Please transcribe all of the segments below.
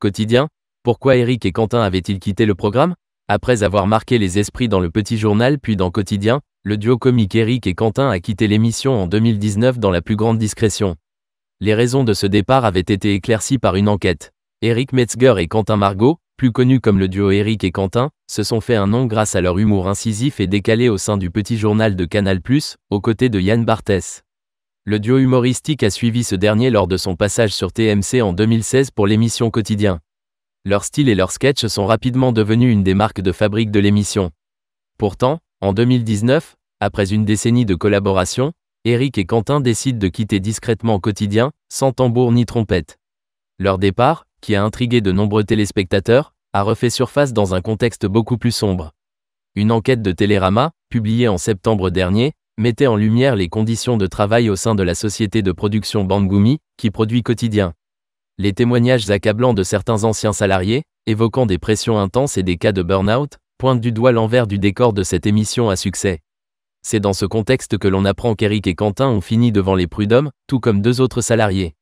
quotidien, pourquoi Eric et Quentin avaient-ils quitté le programme Après avoir marqué les esprits dans le petit journal puis dans Quotidien, le duo comique Eric et Quentin a quitté l'émission en 2019 dans la plus grande discrétion. Les raisons de ce départ avaient été éclaircies par une enquête. Eric Metzger et Quentin Margot, plus connus comme le duo Eric et Quentin, se sont fait un nom grâce à leur humour incisif et décalé au sein du petit journal de Canal+, aux côtés de Yann Barthès. Le duo humoristique a suivi ce dernier lors de son passage sur TMC en 2016 pour l'émission Quotidien. Leur style et leurs sketch sont rapidement devenus une des marques de fabrique de l'émission. Pourtant, en 2019, après une décennie de collaboration, Eric et Quentin décident de quitter discrètement Quotidien, sans tambour ni trompette. Leur départ, qui a intrigué de nombreux téléspectateurs, a refait surface dans un contexte beaucoup plus sombre. Une enquête de Télérama, publiée en septembre dernier, mettait en lumière les conditions de travail au sein de la société de production Bangumi, qui produit quotidien. Les témoignages accablants de certains anciens salariés, évoquant des pressions intenses et des cas de burn-out, pointent du doigt l'envers du décor de cette émission à succès. C'est dans ce contexte que l'on apprend qu'Eric et Quentin ont fini devant les prud'hommes, tout comme deux autres salariés.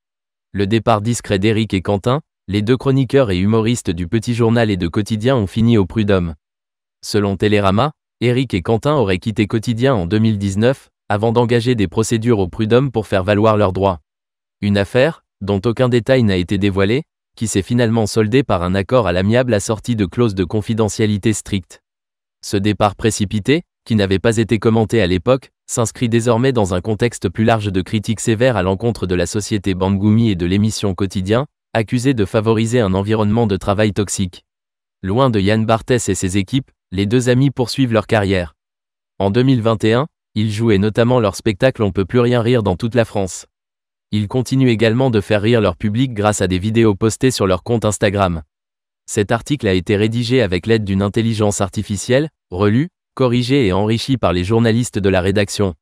Le départ discret d'Éric et Quentin, les deux chroniqueurs et humoristes du petit journal et de quotidien ont fini au prud'hommes. Selon Télérama, Eric et Quentin auraient quitté Quotidien en 2019, avant d'engager des procédures au prud'homme pour faire valoir leurs droits. Une affaire, dont aucun détail n'a été dévoilé, qui s'est finalement soldée par un accord à l'amiable assorti de clauses de confidentialité strictes. Ce départ précipité, qui n'avait pas été commenté à l'époque, s'inscrit désormais dans un contexte plus large de critiques sévères à l'encontre de la société Bangoumi et de l'émission Quotidien, accusée de favoriser un environnement de travail toxique. Loin de Yann Barthès et ses équipes, les deux amis poursuivent leur carrière. En 2021, ils jouaient notamment leur spectacle On peut plus rien rire dans toute la France. Ils continuent également de faire rire leur public grâce à des vidéos postées sur leur compte Instagram. Cet article a été rédigé avec l'aide d'une intelligence artificielle, relu, corrigé et enrichi par les journalistes de la rédaction.